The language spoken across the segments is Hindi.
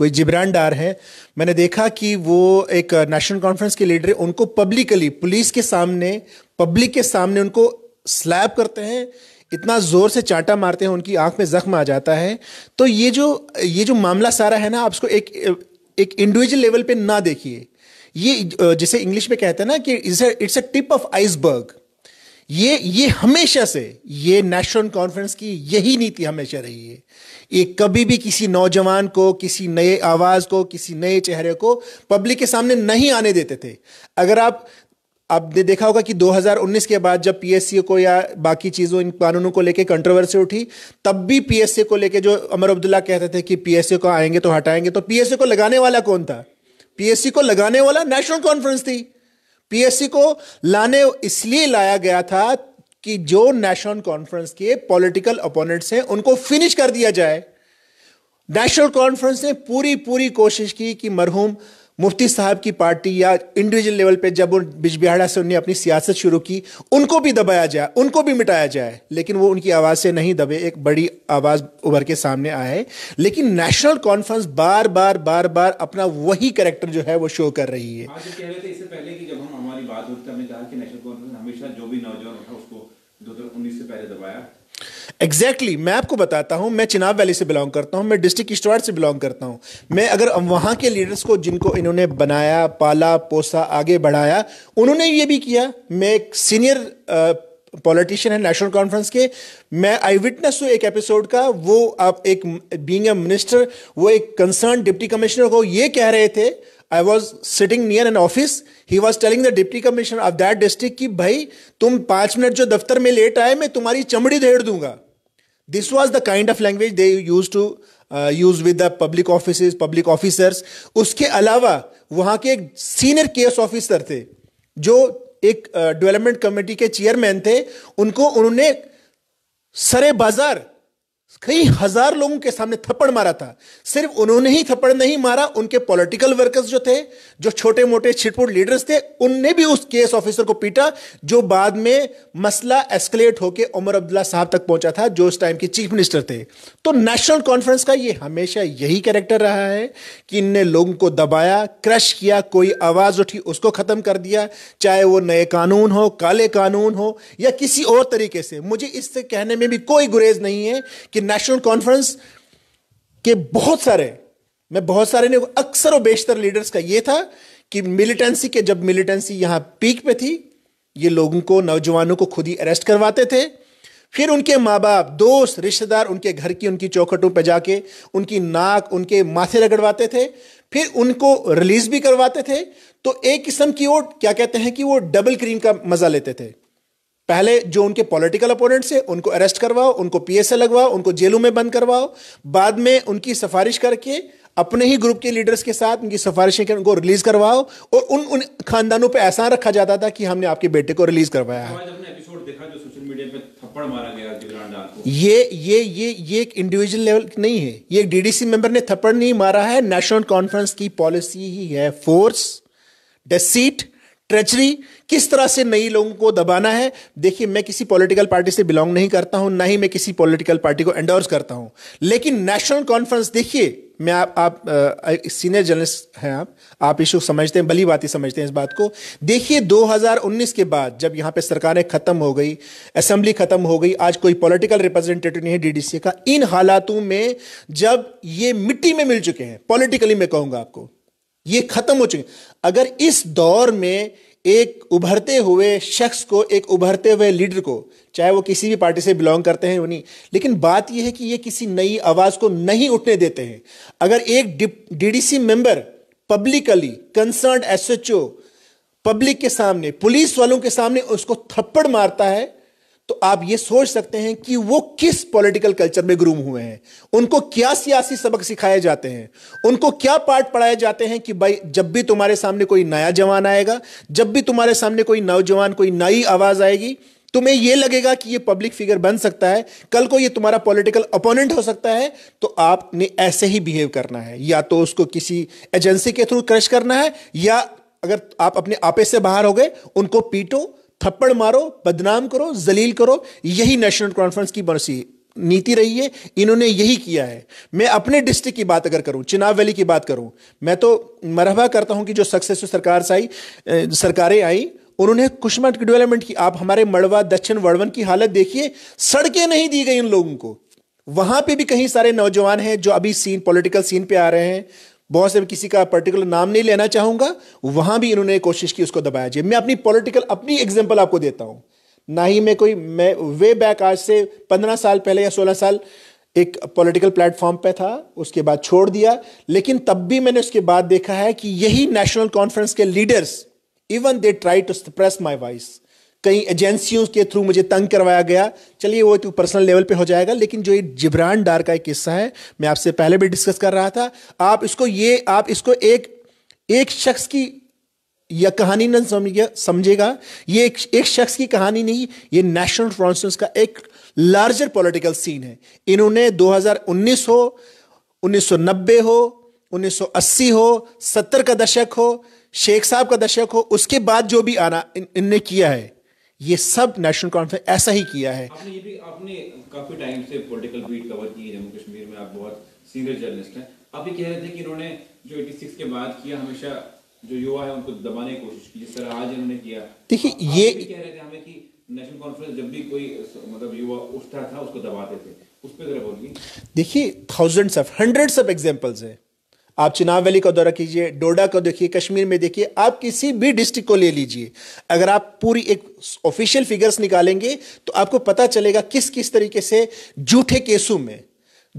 कोई जिब्रान डार है मैंने देखा कि वो एक नेशनल कॉन्फ्रेंस के लीडर उनको पब्लिकली पुलिस के सामने पब्लिक के सामने उनको स्लैब करते हैं इतना ज़ोर से चांटा मारते हैं उनकी आंख में जख्म आ जाता है तो ये जो ये जो मामला सारा है ना आप उसको एक एक इंडिविजुअल लेवल पे ना देखिए ये जिसे इंग्लिश में कहते हैं ना कि it's a tip of iceberg ये ये हमेशा से ये नेशनल कॉन्फ्रेंस की यही नीति हमेशा रही है ये कभी भी किसी नौजवान को किसी नए आवाज़ को किसी नए चेहरे को पब्लिक के सामने नहीं आने देते थे अगर आप आपने देखा होगा कि 2019 के बाद जब पीएससी को या बाकी चीज़ों इन कानूनों को लेके कंट्रोवर्सी उठी तब भी पीएससी को लेके जो अमर अब्दुल्ला कहते थे कि पीएससी को आएंगे तो हटाएंगे तो पीएससी को लगाने वाला कौन था पीएससी को लगाने वाला नेशनल कॉन्फ्रेंस थी पीएससी को लाने इसलिए लाया गया था कि जो नेशनल कॉन्फ्रेंस के पॉलिटिकल अपोनेंट्स हैं उनको फिनिश कर दिया जाए नेशनल कॉन्फ्रेंस ने पूरी पूरी कोशिश की कि मरहूम मुफ्ती साहब की पार्टी या इंडिविजुअल लेवल पे जब उन बिजबिहाड़ा से उन्होंने अपनी सियासत शुरू की उनको भी दबाया जाए उनको भी मिटाया जाए लेकिन वो उनकी आवाज़ से नहीं दबे एक बड़ी आवाज़ उभर के सामने आए लेकिन नेशनल कॉन्फ्रेंस बार बार बार बार अपना वही करेक्टर जो है वो शो कर रही है जो भी नौजवान था उसको दो हजार उन्नीस से पहले दबाया एग्जैक्टली exactly, मैं आपको बताता हूँ मैं चिनाब वैली से बिलोंग करता हूँ मैं डिस्ट्रिक्ट किश्तवाड़ से बिलोंग करता हूँ मैं अगर वहाँ के लीडर्स को जिनको इन्होंने बनाया पाला पोसा आगे बढ़ाया उन्होंने ये भी किया मैं एक सीनियर पॉलिटिशियन है नेशनल कॉन्फ्रेंस के मैं आई विटनेस हूँ एक एपिसोड का वो आप एक बींग ए मिनिस्टर वो एक कंसर्न डिप्टी कमिश्नर को ये कह रहे थे I was sitting near an office he was telling the deputy commissioner of that district कि भाई तुम पाँच मिनट जो दफ्तर में लेट आए मैं तुम्हारी चमड़ी धेड़ दूंगा this was the kind of language they use to use with the public office public officers उसके अलावा वहां के एक सीनियर केस ऑफिसर थे जो एक डेवलपमेंट uh, कमेटी के चेयरमैन थे उनको उन्होंने सरे बाजार कई हजार लोगों के सामने थप्पड़ मारा था सिर्फ उन्होंने ही थप्पड़ नहीं मारा उनके पॉलिटिकल वर्कर्स जो थे जो छोटे मोटे छिटपुट लीडर्स थे उनने भी उस केस ऑफिसर को पीटा जो बाद में मसला एस्केलेट होकर उमर अब्दुल्ला साहब तक पहुंचा था जो उस टाइम के चीफ मिनिस्टर थे तो नेशनल कॉन्फ्रेंस का ये हमेशा यही कैरेक्टर रहा है कि इनने लोगों को दबाया क्रश किया कोई आवाज उठी उसको खत्म कर दिया चाहे वो नए कानून हो काले कानून हो या किसी और तरीके से मुझे इससे कहने में भी कोई गुरेज नहीं है कि कि नेशनल कॉन्फ्रेंस के बहुत सारे मैं बहुत सारे ने अक्सर और बेशतर लीडर्स का ये था कि मिलिटेंसी के जब मिलिटेंसी यहां पीक पे थी ये लोगों को नौजवानों को खुद ही अरेस्ट करवाते थे फिर उनके माँ बाप दोस्त रिश्तेदार उनके घर की उनकी चौखटों पर जाके उनकी नाक उनके माथे रगड़वाते थे फिर उनको रिलीज भी करवाते थे तो एक किस्म की वो क्या कहते हैं कि वो डबल क्रीम का मजा लेते थे पहले जो उनके पॉलिटिकल अपोनेंट्स हैं उनको अरेस्ट करवाओ उनको पीएसए लगवाओ उनको जेलों में बंद करवाओ बाद में उनकी सिफारिश करके अपने ही ग्रुप के लीडर्स के साथ उनकी सिफारिशें कर उनको रिलीज करवाओ और उन उन खानदानों पे एहसान रखा जाता था कि हमने आपके बेटे को रिलीज करवाया है ये ये ये ये एक इंडिविजुअल लेवल नहीं है ये एक डीडीसी मेंबर ने थप्पड़ नहीं मारा है नेशनल कॉन्फ्रेंस की पॉलिसी ही है फोर्स डेसीट ट्रेचरी किस तरह से नई लोगों को दबाना है देखिए मैं किसी पॉलिटिकल पार्टी से बिलोंग नहीं करता हूं ना ही मैं किसी पॉलिटिकल पार्टी को एंडोर्स करता हूं लेकिन नेशनल कॉन्फ्रेंस देखिए मैं आप आप सीनियर जर्नलिस्ट हैं आप आप इशू समझते हैं भली बात ही समझते हैं इस बात को देखिए 2019 के बाद जब यहाँ पे सरकारें खत्म हो गई असेंबली खत्म हो गई आज कोई पॉलिटिकल रिप्रेजेंटेटिव नहीं है डीडीसी का इन हालातों में जब ये मिट्टी में मिल चुके हैं पॉलिटिकली मैं कहूँगा आपको ये खत्म हो चुकी अगर इस दौर में एक उभरते हुए शख्स को एक उभरते हुए लीडर को चाहे वो किसी भी पार्टी से बिलोंग करते हैं वो नहीं लेकिन बात यह है कि ये किसी नई आवाज़ को नहीं उठने देते हैं अगर एक DDC member publicly concern SHO public के सामने पुलिस वालों के सामने उसको थप्पड़ मारता है तो आप ये सोच सकते हैं कि वो किस पॉलिटिकल कल्चर में ग्रूम हुए हैं उनको क्या सियासी सबक सिखाए जाते हैं उनको क्या पार्ट पढ़ाए जाते हैं कि भाई जब भी तुम्हारे सामने कोई नया जवान आएगा जब भी तुम्हारे सामने कोई नौजवान कोई नई आवाज आएगी तुम्हें यह लगेगा कि यह पब्लिक फिगर बन सकता है कल को यह तुम्हारा पॉलिटिकल अपोनेंट हो सकता है तो आपने ऐसे ही बिहेव करना है या तो उसको किसी एजेंसी के थ्रू क्रश करना है या अगर आप अपने आपे से बाहर हो गए उनको पीटो थप्पड़ मारो बदनाम करो जलील करो यही नेशनल कॉन्फ्रेंस की बरसी नीति रही है इन्होंने यही किया है मैं अपने डिस्ट्रिक्ट की बात अगर करूं चिनाब वैली की बात करूं मैं तो मरहबा करता हूं कि जो सक्सेसफुल सरकार से आई सरकारें आई उन्होंने की डेवलपमेंट की आप हमारे मड़वा दक्षिण वड़वन की हालत देखिए सड़कें नहीं दी गई उन लोगों को वहां पे भी कहीं सारे नौजवान हैं जो अभी सीन पॉलिटिकल सीन पे आ रहे हैं बहुत से किसी का पर्टिकुलर नाम नहीं लेना चाहूंगा वहां भी इन्होंने कोशिश की उसको दबाया जाए मैं अपनी पॉलिटिकल अपनी एग्जाम्पल आपको देता हूं ना ही मैं कोई मैं वे बैक आज से पंद्रह साल पहले या सोलह साल एक पॉलिटिकल प्लेटफॉर्म पे था उसके बाद छोड़ दिया लेकिन तब भी मैंने उसके बाद देखा है कि यही नेशनल कॉन्फ्रेंस के leaders even they try to suppress my voice कई एजेंसियों के थ्रू मुझे तंग करवाया गया चलिए वो तो पर्सनल लेवल पे हो जाएगा लेकिन जो ये जिब्रान डार का एक किस्सा है मैं आपसे पहले भी डिस्कस कर रहा था आप इसको ये आप इसको एक एक शख्स की यह कहानी न समझिए समझेगा ये एक, एक शख्स की कहानी नहीं ये नेशनल कॉन्फ्रेंस का एक लार्जर पॉलिटिकल सीन है इन्होंने 2019 हो 1990 हो 1980 हो 70 का दशक हो शेख साहब का दशक हो उसके बाद जो भी आना इन, इनने किया है ये सब नेशनल कॉन्फ्रेंस ऐसा ही किया है आपने ये भी आपने काफी टाइम से पॉलिटिकल बीट कवर की है जम्मू कश्मीर में आप बहुत सीनियर जर्नलिस्ट हैं आप ये कह रहे थे कि इन्होंने जो 86 के बाद किया हमेशा जो युवा है उनको दबाने की कोशिश की जिस तरह आज इन्होंने किया देखिए ये कह रहे थे हमें कि नेशनल कॉन्फ्रेंस जब भी कोई मतलब युवा उठता था उसको दबाते थे उस पर जरा बोलिए देखिए thousands of hundreds of examples है आप चिनाब वैली का दौरा कीजिए डोडा को देखिए कश्मीर में देखिए आप किसी भी डिस्ट्रिक्ट को ले लीजिए अगर आप पूरी एक ऑफिशियल फिगर्स निकालेंगे तो आपको पता चलेगा किस किस तरीके से झूठे केसों में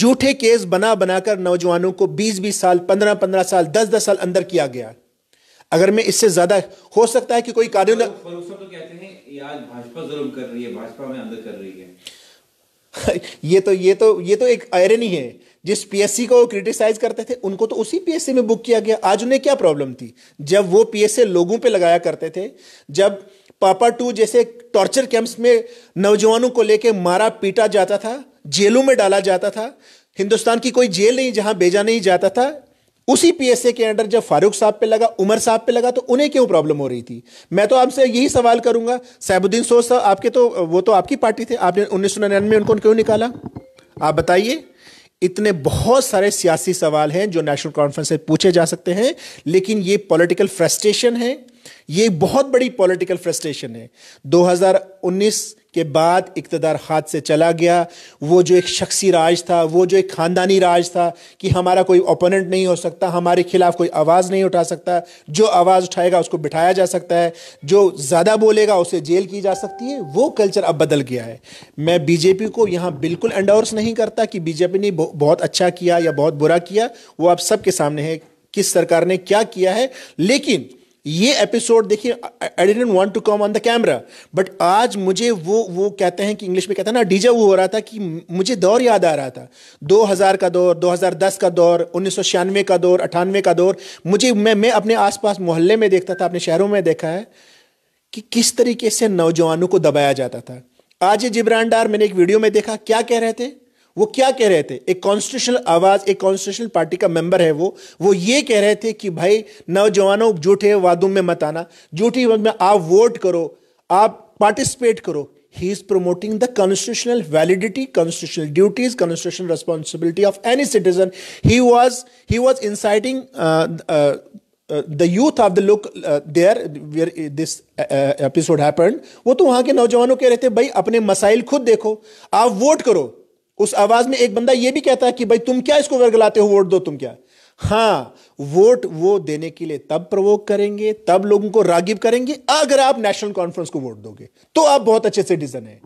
झूठे केस बना बनाकर नौजवानों को 20-20 साल 15-15 साल 10-10 साल अंदर किया गया अगर मैं इससे ज्यादा हो सकता है कि कोई कानून तो कहते हैं यार भाजपा जुल्म कर रही है भाजपा में अंदर कर रही है ये तो ये तो ये तो एक आयरनी है जिस पीएससी को क्रिटिसाइज करते थे उनको तो उसी पीएससी में बुक किया गया आज उन्हें क्या प्रॉब्लम थी जब वो पीएसए लोगों पे लगाया करते थे जब पापा टू जैसे टॉर्चर कैंप्स में नौजवानों को लेके मारा पीटा जाता था जेलों में डाला जाता था हिंदुस्तान की कोई जेल नहीं जहां भेजा नहीं जाता था उसी पीएसए के अंडर जब फारूक साहब पे लगा उमर साहब पे लगा तो उन्हें क्यों प्रॉब्लम हो रही थी मैं तो आपसे यही सवाल करूंगा सैबुद्दीन सोज साहब आपके तो वो तो आपकी पार्टी थे आपने उन्नीस सौ में उनको क्यों निकाला आप बताइए इतने बहुत सारे सियासी सवाल हैं जो नेशनल कॉन्फ्रेंस से पूछे जा सकते हैं लेकिन ये पॉलिटिकल फ्रस्ट्रेशन है ये बहुत बड़ी पॉलिटिकल फ्रस्ट्रेशन है 2019 के बाद इकतदार हाथ से चला गया वो जो एक शख्सी राज था वो जो एक ख़ानदानी राज था कि हमारा कोई ओपोनेंट नहीं हो सकता हमारे खिलाफ कोई आवाज़ नहीं उठा सकता जो आवाज़ उठाएगा उसको बिठाया जा सकता है जो ज़्यादा बोलेगा उसे जेल की जा सकती है वो कल्चर अब बदल गया है मैं बीजेपी को यहाँ बिल्कुल एंडोर्स नहीं करता कि बीजेपी ने बहुत अच्छा किया या बहुत बुरा किया वो आप सबके सामने है किस सरकार ने क्या किया है लेकिन ये एपिसोड देखिए I didn't want to come on the camera but आज मुझे वो वो कहते हैं कि इंग्लिश में कहते हैं ना डीजा वो हो रहा था कि मुझे दौर याद आ रहा था 2000 का दौर 2010 का दौर उन्नीस का दौर अठानवे का दौर मुझे मैं मैं अपने आसपास मोहल्ले में देखता था अपने शहरों में देखा है कि किस तरीके से नौजवानों को दबाया जाता था आज ये जिब्रांडार मैंने एक वीडियो में देखा क्या कह रहे थे वो क्या कह रहे थे एक कॉन्स्टिट्यूशनल आवाज एक कॉन्स्टिट्यूशनल पार्टी का मेंबर है वो वो ये कह रहे थे कि भाई नौजवानों जूठे वादों में मत आना जूठी वादों में आप वोट करो आप पार्टिसिपेट करो he is promoting the constitutional validity constitutional duties constitutional responsibility of any citizen he was he was inciting the youth of the look there where this episode happen वो तो वहां के नौजवानों कह रहे थे भाई अपने मसाइल खुद देखो आप वोट करो उस आवाज में एक बंदा यह भी कहता है कि भाई तुम क्या इसको वर्गलाते हो वोट दो तुम क्या हाँ वोट वो देने के लिए तब प्रवोक करेंगे तब लोगों को रागिब करेंगे अगर आप नेशनल कॉन्फ्रेंस को वोट दोगे तो आप बहुत अच्छे सिटीजन हैं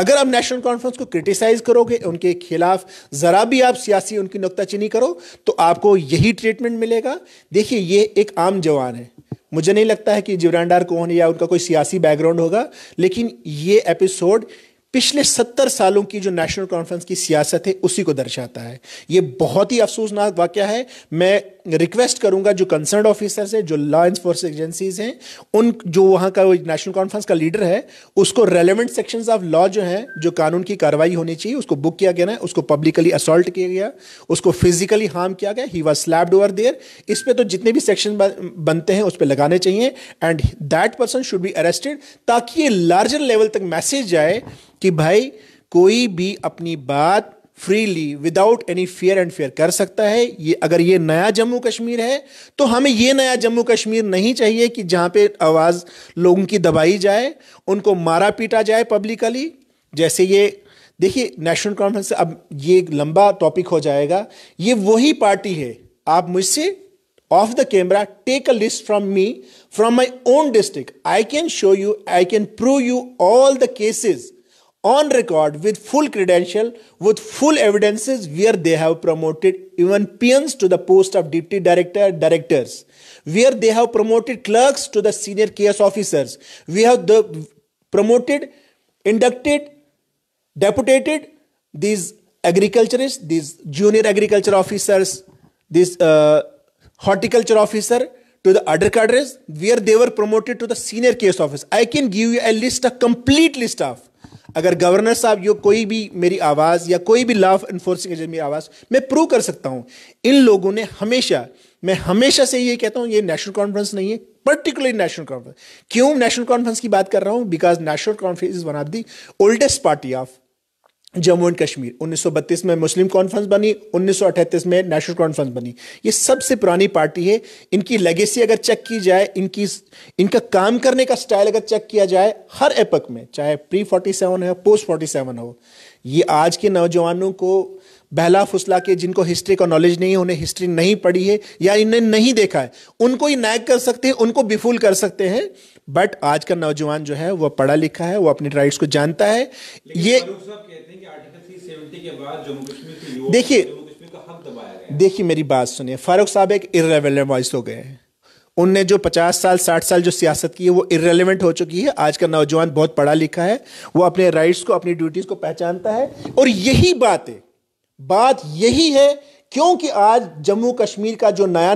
अगर आप नेशनल कॉन्फ्रेंस को क्रिटिसाइज करोगे उनके खिलाफ जरा भी आप सियासी उनकी नुकताचीनी करो तो आपको यही ट्रीटमेंट मिलेगा देखिए ये एक आम जवान है मुझे नहीं लगता है कि जिवरानडार कौन या उनका कोई सियासी बैकग्राउंड होगा लेकिन ये एपिसोड पिछले सत्तर सालों की जो नेशनल कॉन्फ्रेंस की सियासत है उसी को दर्शाता है ये बहुत ही अफसोसनाक वाक्य है मैं रिक्वेस्ट करूंगा जो कंसर्न ऑफिसर्स हैं जो लॉ एनफोर्स एजेंसीज हैं उन जो वहाँ का नेशनल कॉन्फ्रेंस का लीडर है उसको रेलिवेंट सेक्शंस ऑफ लॉ जो है जो कानून की कार्रवाई होनी चाहिए उसको बुक किया गया ना उसको पब्लिकली असॉल्ट किया गया उसको फिजिकली हार्म किया गया he was slapped over there इस पर तो जितने भी सेक्शन बनते हैं उस पर लगाने चाहिए and that person should be arrested ताकि ये लार्जर लेवल तक मैसेज जाए कि भाई कोई भी अपनी बात freely without any fear and fair कर सकता है ये अगर ये नया जम्मू कश्मीर है तो हमें ये नया जम्मू कश्मीर नहीं चाहिए कि जहाँ पे आवाज़ लोगों की दबाई जाए उनको मारा पीटा जाए पब्लिकली जैसे ये देखिए नेशनल कॉन्फ्रेंस अब ये एक लंबा टॉपिक हो जाएगा ये वही पार्टी है आप मुझसे off the camera take a list from me from my own district I can show you I can prove you all the cases on record with full credential with full evidences where they have promoted even peons to the post of deputy director directors where they have promoted clerks to the senior case officers we have the promoted inducted deputated these agriculturists these junior agriculture officers this uh, horticulture officer to the other cadres where they were promoted to the senior case office i can give you a list a complete list of अगर गवर्नर साहब यो कोई भी मेरी आवाज़ या कोई भी लॉ इन्फोर्सिंग एजेंट मेरी आवाज़ मैं प्रूव कर सकता हूँ इन लोगों ने हमेशा मैं हमेशा से ये कहता हूँ ये नेशनल कॉन्फ्रेंस नहीं है पर्टिकुलरली नेशनल कॉन्फ्रेंस क्यों नेशनल कॉन्फ्रेंस की बात कर रहा हूँ because National Conference is one of the oldest party of Jammu and Kashmir 1932 में मुस्लिम कॉन्फ्रेंस बनी 1938 में नेशनल कॉन्फ्रेंस बनी ये सबसे पुरानी पार्टी है इनकी लेगेसी अगर चेक की जाए इनकी इनका काम करने का स्टाइल अगर चेक किया जाए हर एपक में चाहे प्री 47 हो पोस्ट 47 हो ये आज के नौजवानों को बहला फुसला के जिनको हिस्ट्री का नॉलेज नहीं है उन्हें हिस्ट्री नहीं पढ़ी है या इन्हें नहीं देखा है उनको ही नायक कर सकते हैं उनको बिफूल कर सकते हैं बट आज का नौजवान जो है वो पढ़ा लिखा है वो अपने राइट्स को जानता है ये देखिए देखिए मेरी बात सुनिए फारूक साहब एक इरेवेलेंट वॉइस हो गए हैं उनने जो 50 साल 60 साल जो सियासत की है वो इरेलीवेंट हो चुकी है आज का नौजवान बहुत पढ़ा लिखा है वो अपने राइट्स को अपनी ड्यूटीज़ को पहचानता है और यही बात है बात यही है क्योंकि आज जम्मू कश्मीर का जो नया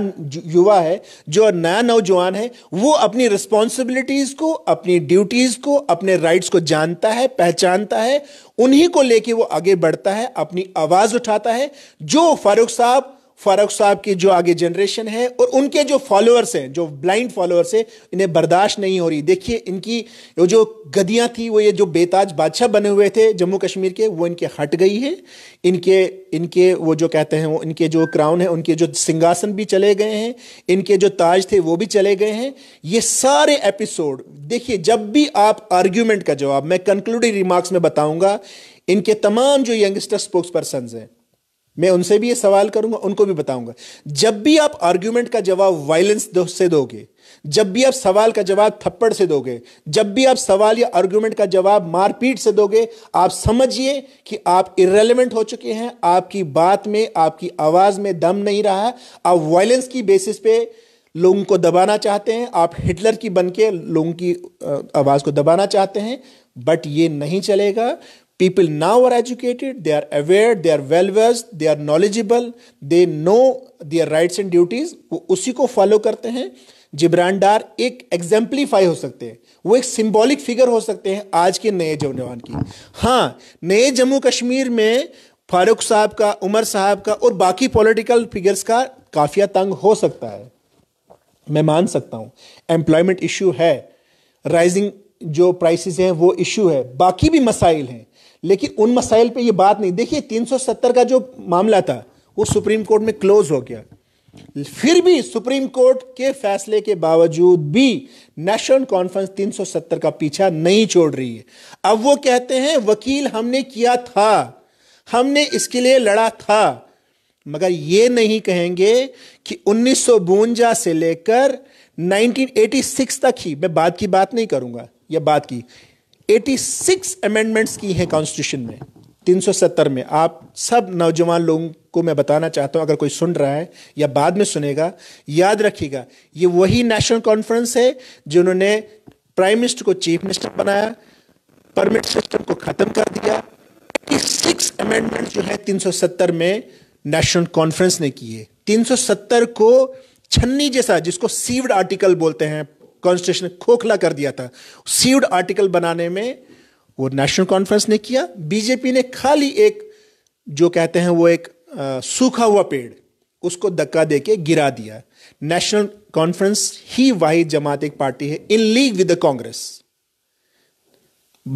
युवा है जो नया नौजवान है वो अपनी रिस्पॉन्सिबिलिटीज़ को अपनी ड्यूटीज़ को अपने राइट्स को जानता है पहचानता है उन्हीं को लेके वो आगे बढ़ता है अपनी आवाज़ उठाता है जो फारूक साहब फारूक साहब की जो आगे जनरेशन है और उनके जो फॉलोअर्स हैं जो ब्लाइंड फॉलोअर्स हैं इन्हें बर्दाश्त नहीं हो रही देखिए इनकी वो जो गदियाँ थी वो ये जो बेताज बादशाह बने हुए थे जम्मू कश्मीर के वो इनके हट गई है इनके इनके वो जो कहते हैं वो इनके जो क्राउन है उनके जो सिंहासन भी चले गए हैं इनके जो ताज थे वो भी चले गए हैं ये सारे एपिसोड देखिए जब भी आप आर्ग्यूमेंट का जवाब मैं कंक्लूडिंग रिमार्क्स में बताऊंगा इनके तमाम जो यंगस्टर स्पोक्स पर्सन हैं मैं उनसे भी ये सवाल करूंगा उनको भी बताऊंगा जब भी आप आर्ग्यूमेंट का जवाब वायलेंस दो, से दोगे जब भी आप सवाल का जवाब थप्पड़ से दोगे जब भी आप सवाल या आर्ग्यूमेंट का जवाब मारपीट से दोगे आप समझिए कि आप इरेलीवेंट हो चुके हैं आपकी बात में आपकी आवाज में दम नहीं रहा है आप वायलेंस की बेसिस पे लोगों को दबाना चाहते हैं आप हिटलर की बन के लोगों की आवाज को दबाना चाहते हैं बट ये नहीं चलेगा People now are educated, they are aware, they are well versed, they are knowledgeable, they know their rights and duties, वो उसी को फॉलो करते हैं जिब्रांडार एक एग्जाम्पलीफाई हो सकते हैं वो एक सिंबॉलिक फिगर हो सकते हैं आज के नए जवान की हाँ नए जम्मू कश्मीर में फारूक साहब का उमर साहब का और बाकी पॉलिटिकल फिगर्स का काफिया तंग हो सकता है मैं मान सकता हूँ एम्प्लॉयमेंट इशू है राइजिंग जो प्राइसेस हैं वो इशू है बाकी भी मसाइल हैं लेकिन उन मसाइल पे ये बात नहीं देखिए 370 का जो मामला था वो सुप्रीम कोर्ट में क्लोज हो गया फिर भी सुप्रीम कोर्ट के फैसले के बावजूद भी नेशनल कॉन्फ्रेंस 370 का पीछा नहीं छोड़ रही है अब वो कहते हैं वकील हमने किया था हमने इसके लिए लड़ा था मगर ये नहीं कहेंगे कि उन्नीस से लेकर 1986 तक ही मैं बाद की बात नहीं करूंगा यह बात की 86 अमेंडमेंट्स की हैं कॉन्स्टिट्यूशन में 370 में आप सब नौजवान लोगों को मैं बताना चाहता हूं अगर कोई सुन रहा है या बाद में सुनेगा याद रखिएगा ये वही नेशनल कॉन्फ्रेंस है जिन्होंने प्राइम मिनिस्टर को चीफ मिनिस्टर बनाया परमिट सिस्टम को खत्म कर दिया सिक्स अमेंडमेंट जो है 370 में नेशनल कॉन्फ्रेंस ने किए 370 को छन्नी जैसा जिसको सीव्ड आर्टिकल बोलते हैं कॉन्स्टिट्यूशन खोखला कर दिया था सीव्ड आर्टिकल बनाने में वो नेशनल कॉन्फ्रेंस ने किया बीजेपी ने खाली एक जो कहते हैं वो एक आ, सूखा हुआ पेड़ उसको धक्का देके गिरा दिया नेशनल कॉन्फ्रेंस ही वाहिद जमात एक पार्टी है in league with the Congress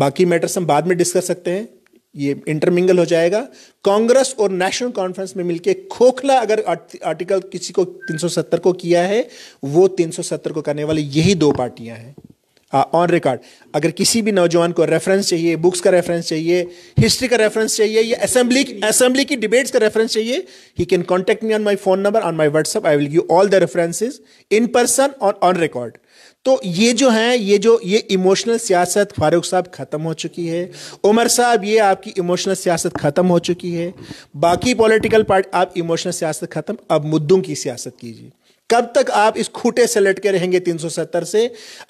बाकी मैटर्स हम बाद में डिस्कस सकते हैं ये इंटरमिंगल हो जाएगा कांग्रेस और नेशनल कॉन्फ्रेंस में मिलके खोखला अगर आर्टिकल किसी को 370 को किया है वो 370 को करने वाली यही दो पार्टियां हैं ऑन रिकॉर्ड अगर किसी भी नौजवान को रेफरेंस चाहिए बुक्स का रेफरेंस चाहिए हिस्ट्री का रेफरेंस चाहिए या असेंबली असेंबली की डिबेट्स का रेफरेंस चाहिए ही can contact me on my phone number on my WhatsApp I will give all the references in person और ऑन रिकॉर्ड तो ये जो है ये जो ये इमोशनल सियासत फारूक साहब ख़त्म हो चुकी है उमर साहब ये आपकी इमोशनल सियासत ख़त्म हो चुकी है बाकी पॉलिटिकल पार्टी आप इमोशनल सियासत ख़त्म अब मुद्दों की सियासत कीजिए कब तक आप इस खूटे से लटके रहेंगे 370 से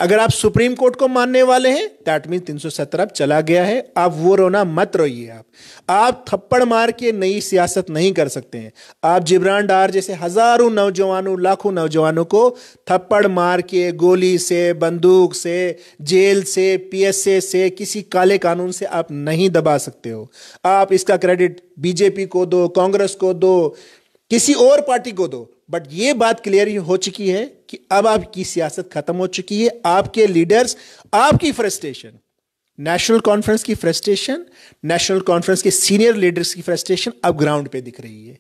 अगर आप सुप्रीम कोर्ट को मानने वाले हैं दैट मीन 370 अब चला गया है आप वो रोना मत रोइए आप आप थप्पड़ मार के नई सियासत नहीं कर सकते हैं आप जिब्रान डार जैसे हजारों नौजवानों लाखों नौजवानों को थप्पड़ मार के गोली से बंदूक से जेल से पीएसए से किसी काले कानून से आप नहीं दबा सकते हो आप इसका क्रेडिट बीजेपी को दो कांग्रेस को दो किसी और पार्टी को दो बट ये बात क्लियर हो चुकी है कि अब आपकी सियासत खत्म हो चुकी है आपके लीडर्स आपकी फ्रस्ट्रेशन नेशनल कॉन्फ्रेंस की फ्रस्ट्रेशन नेशनल कॉन्फ्रेंस के सीनियर लीडर्स की फ्रस्ट्रेशन अब ग्राउंड पे दिख रही है